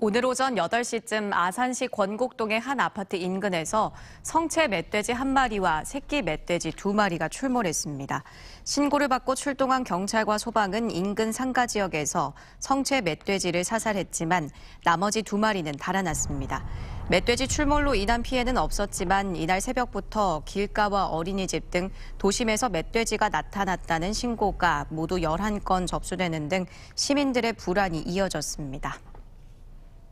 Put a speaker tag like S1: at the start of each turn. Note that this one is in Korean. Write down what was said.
S1: 오늘 오전 8시쯤 아산시 권곡동의 한 아파트 인근에서 성체 멧돼지 한 마리와 새끼 멧돼지 두 마리가 출몰했습니다. 신고를 받고 출동한 경찰과 소방은 인근 상가 지역에서 성체 멧돼지를 사살했지만 나머지 두 마리는 달아났습니다. 멧돼지 출몰로 인한 피해는 없었지만 이날 새벽부터 길가와 어린이집 등 도심에서 멧돼지가 나타났다는 신고가 모두 11건 접수되는 등 시민들의 불안이 이어졌습니다.